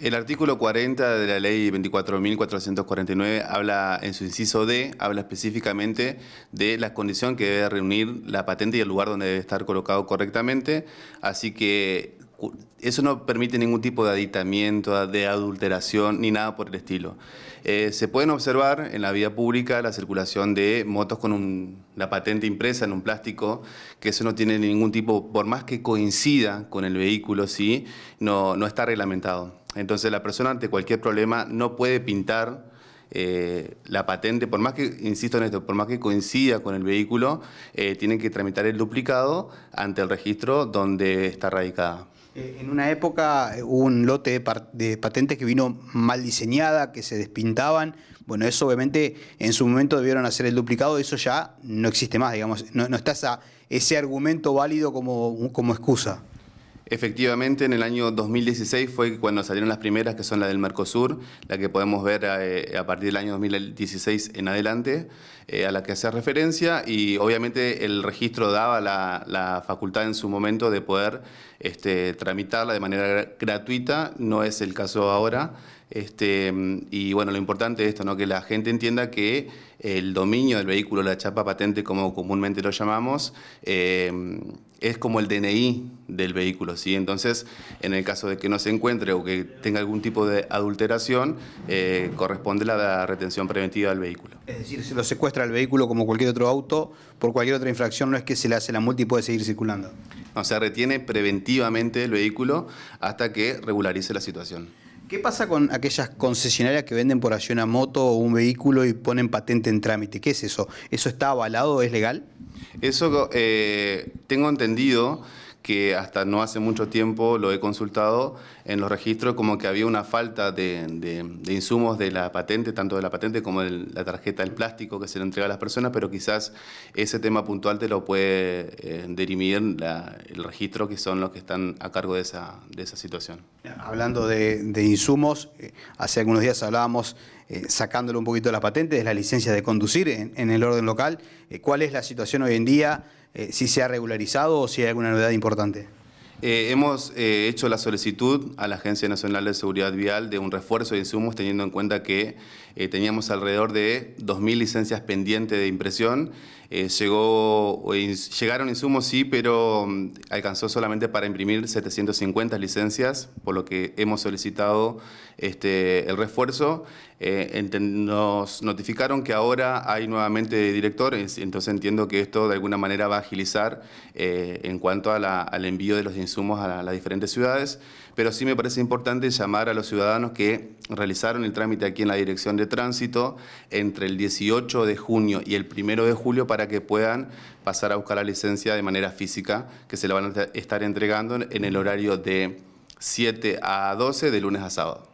El artículo 40 de la ley 24.449 habla, en su inciso D, habla específicamente de la condición que debe reunir la patente y el lugar donde debe estar colocado correctamente, así que eso no permite ningún tipo de aditamiento, de adulteración, ni nada por el estilo. Eh, se pueden observar en la vía pública la circulación de motos con la patente impresa en un plástico, que eso no tiene ningún tipo, por más que coincida con el vehículo, ¿sí? no está reglamentado. Entonces la persona ante cualquier problema no puede pintar eh, la patente, por más que, insisto en esto, por más que coincida con el vehículo, eh, tiene tienen que tramitar el duplicado ante el registro donde está radicada. Eh, en una época hubo un lote de, patentes que vino mal diseñada, que se despintaban. Bueno, eso obviamente en su momento debieron hacer el duplicado, eso ya no existe más, digamos, no, no está ese argumento válido como excusa. Efectivamente, en el año 2016 fue cuando salieron las primeras, que son la del Mercosur, la que podemos ver eh, a, partir del año 2016 en adelante, eh, a la que hace referencia, y obviamente el registro daba la, facultad en su momento de poder este, tramitarla de manera gratuita, no es el caso ahora. Este, y bueno, lo importante es esto, ¿no? que la gente entienda que el dominio del vehículo, la chapa patente, como comúnmente lo llamamos, eh, es como el DNI del vehículo. ¿sí? Entonces, en el caso de que no se encuentre o que tenga algún tipo de adulteración, eh, corresponde la retención preventiva del vehículo. Es decir, se lo secuestra el vehículo como cualquier otro auto, por cualquier otra infracción no es que se le hace la multa y puede seguir circulando. No, se retiene preventivamente el vehículo hasta que regularice la situación. ¿Qué pasa con aquellas concesionarias que venden por allí una moto o un vehículo y ponen patente en trámite? ¿Qué es eso? ¿Eso está avalado? ¿Es legal? Eso eh, tengo entendido que hasta no hace mucho tiempo lo he consultado en los registros como que había una falta de, insumos de la patente, tanto de la patente como de la tarjeta el plástico que se le entrega a las personas, pero quizás ese tema puntual te lo puede eh, derimir el registro, que son los que están a cargo de esa, situación. Hablando de, insumos, eh, hace algunos días hablábamos eh, sacándole un poquito de la patente, de la licencia de conducir en, el orden local. ¿Cuál es la situación hoy en día? Eh, si se ha regularizado o si hay alguna novedad importante. Eh, hemos eh, hecho la solicitud a la Agencia Nacional de Seguridad Vial de un refuerzo de insumos, teniendo en cuenta que eh, teníamos alrededor de 2.000 licencias pendientes de impresión. llegó, llegaron insumos, sí, pero mm, alcanzó solamente para imprimir 750 licencias, por lo que hemos solicitado este, el refuerzo. nos notificaron que ahora hay nuevamente directores, entonces entiendo que esto de alguna manera va a agilizar en cuanto al envío de los insumos sumos a, a, las diferentes ciudades, pero sí me parece importante llamar a los ciudadanos que realizaron el trámite aquí en la Dirección de Tránsito entre el 18 de junio y el 1 de julio para que puedan pasar a buscar la licencia de manera física, que se la van a estar entregando en el horario de 7 a 12 de lunes a sábado.